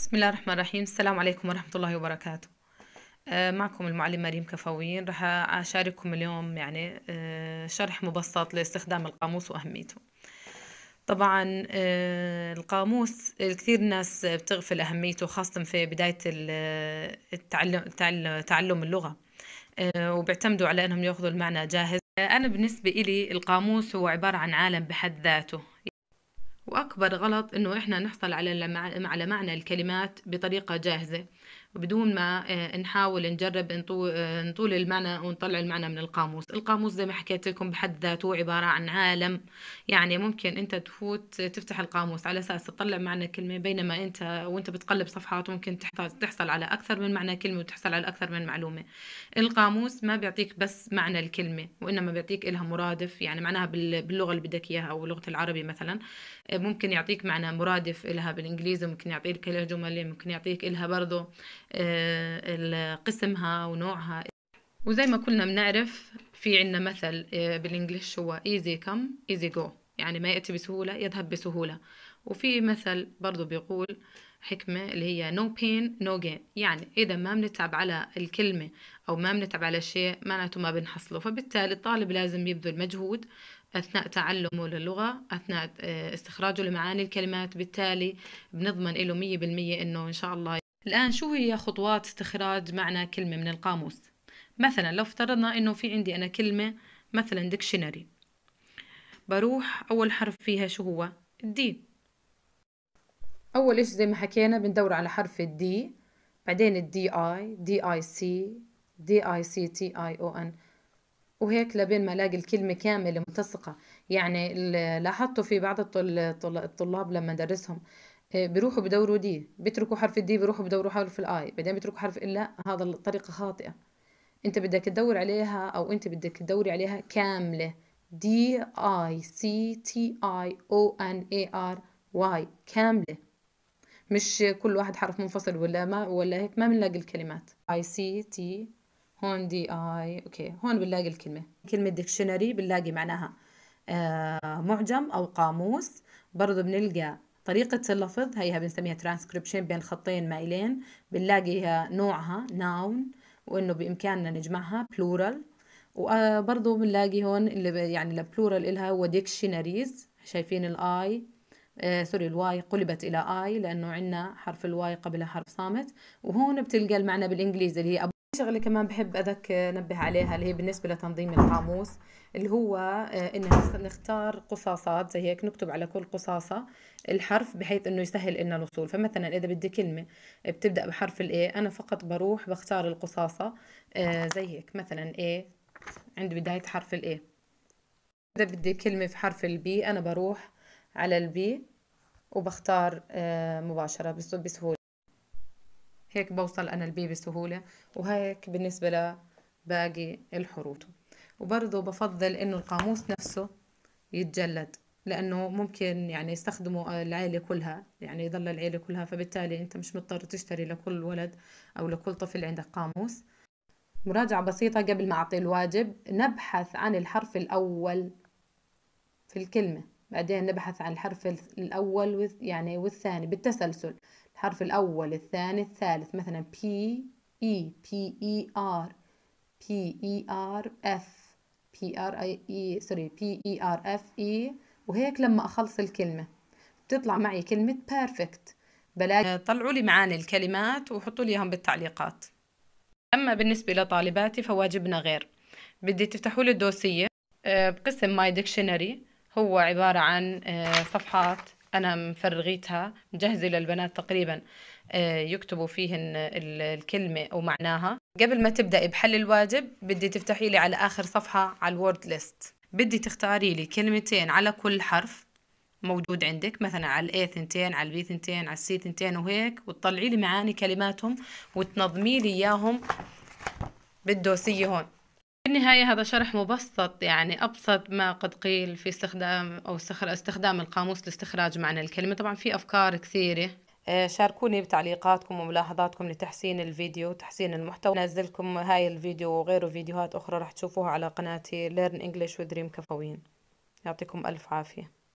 بسم الله الرحمن الرحيم السلام عليكم ورحمة الله وبركاته آه، معكم المعلمة ريم كفوين رح أشارككم اليوم يعني آه، شرح مبسط لاستخدام القاموس وأهميته طبعا آه، القاموس كثير ناس بتغفل أهميته خاصة في بداية التعلم, تعلم اللغة وبيعتمدوا على أنهم يأخذوا المعنى جاهز أنا بالنسبة إلي القاموس هو عبارة عن عالم بحد ذاته وأكبر غلط إنه إحنا نحصل على على معنى الكلمات بطريقة جاهزة بدون ما آه، نحاول نجرب آه، نطول المعنى ونطلع المعنى من القاموس القاموس زي ما حكيت لكم بحد ذاته عبارة عن عالم يعني ممكن انت تفوت تفتح القاموس على اساس تطلع معنى كلمة بينما انت وانت بتقلب صفحات ممكن تحصل على اكثر من معنى كلمة وتحصل على اكثر من معلومة القاموس ما بيعطيك بس معنى الكلمة وانما بيعطيك لها مرادف يعني معناها باللغة اللي بدك اياها او لغة العربي مثلا آه، ممكن يعطيك معنى مرادف لها بالانجليزي ممكن يعطيك لها جمل ممكن يعطيك لها برضه آه، قسمها ونوعها وزي ما كلنا بنعرف في عندنا مثل آه، بالانجلش هو ايزي كم ايزي جو يعني ما يأتي بسهولة يذهب بسهولة وفي مثل برضو بيقول حكمة اللي هي no pain no gain يعني إذا ما بنتعب على الكلمة أو ما بنتعب على شيء معناته ما بنحصله فبالتالي الطالب لازم يبذل مجهود أثناء تعلمه للغة أثناء آه، استخراجه لمعاني الكلمات بالتالي بنضمن له مية بالمية إنه إن شاء الله الآن شو هي خطوات استخراج معنى كلمة من القاموس مثلا لو افترضنا انه في عندي انا كلمة مثلا ديكشنري بروح اول حرف فيها شو هو الدي اول اشي زي ما حكينا بندور على حرف الدي بعدين الدي اي دي اي سي دي اي سي تي اي او ان وهيك لبين ما الاقي الكلمه كامله متسقه يعني لاحظتوا في بعض الطلاب لما درسهم إيه، بيروحوا بدوروا دي بيتركوا حرف الدي بيروحوا بدوروا حرف الاي بعدين بيتركوا حرف لا هذا الطريقة خاطئة انت بدك تدور عليها او انت بدك تدوري عليها كاملة دي اي سي تي اي او ان اي ار واي كاملة مش كل واحد حرف منفصل ولا ما ولا هيك ما بنلاقي الكلمات اي سي تي هون دي اي اوكي هون بنلاقي الكلمة كلمة ديكشنري بنلاقي معناها آه معجم او قاموس برضه بنلقى طريقة اللفظ هيها بنسميها ترانسكريبشن بين خطين مائلين بنلاقيها نوعها ناون وإنه بإمكاننا نجمعها بلورال وبرضه آه، بنلاقي هون اللي يعني البلورال إلها هو ديكشنريز شايفين الآي آه سوري الواي قلبت إلى آي لأنه عندنا حرف الواي قبلها حرف صامت وهون بتلقى المعنى بالإنجليزي اللي هي شغلة كمان بحب أذك نبه عليها اللي هي بالنسبة لتنظيم القاموس اللي هو آه، إنه نختار قصاصات زي هيك نكتب على كل قصاصة الحرف بحيث إنه يسهل إلنا الوصول فمثلا إذا بدي كلمة بتبدأ بحرف الإي أنا فقط بروح بختار القصاصة آه، زي هيك مثلا إي عند بداية حرف الإي إذا بدي كلمة في حرف البي أنا بروح على البي وبختار آه، مباشرة بسهولة هيك بوصل أنا البي بسهولة وهيك بالنسبة لباقي الحروف وبرضه بفضل إنه القاموس نفسه يتجلد لأنه ممكن يعني يستخدموا العيلة كلها يعني يضل العيلة كلها فبالتالي أنت مش مضطر تشتري لكل ولد أو لكل طفل عندك قاموس مراجعة بسيطة قبل ما أعطي الواجب نبحث عن الحرف الأول في الكلمة بعدين نبحث عن الحرف الأول يعني والثاني بالتسلسل الحرف الأول الثاني الثالث مثلا P E P E R P E R F P R I E سوري P E R F E وهيك لما أخلص الكلمة بتطلع معي كلمة perfect بلاقي آه، طلعوا لي معاني الكلمات وحطوا لي اياهم بالتعليقات أما بالنسبة لطالباتي فواجبنا غير بدي تفتحوا لي الدوسية آه، بقسم ماي ديكشنري هو عبارة عن آه، صفحات أنا مفرغيتها مجهزة للبنات تقريبا آه، يكتبوا فيهن الكلمة أو معناها قبل ما تبدأي بحل الواجب بدي تفتحي لي على آخر صفحة على الوورد ليست بدي تختاري لي كلمتين على كل حرف موجود عندك مثلا على الاي ثنتين على البي ثنتين على السي ثنتين وهيك وتطلعي لي معاني كلماتهم وتنظمي لي اياهم بالدوسيه هون في النهاية هذا شرح مبسط يعني أبسط ما قد قيل في استخدام أو استخدام القاموس لاستخراج معنى الكلمة طبعا في أفكار كثيرة آه، شاركوني بتعليقاتكم وملاحظاتكم لتحسين الفيديو وتحسين المحتوى نزلكم هاي الفيديو وغيره فيديوهات أخرى رح تشوفوها على قناتي Learn English with Dream كفوين يعطيكم ألف عافية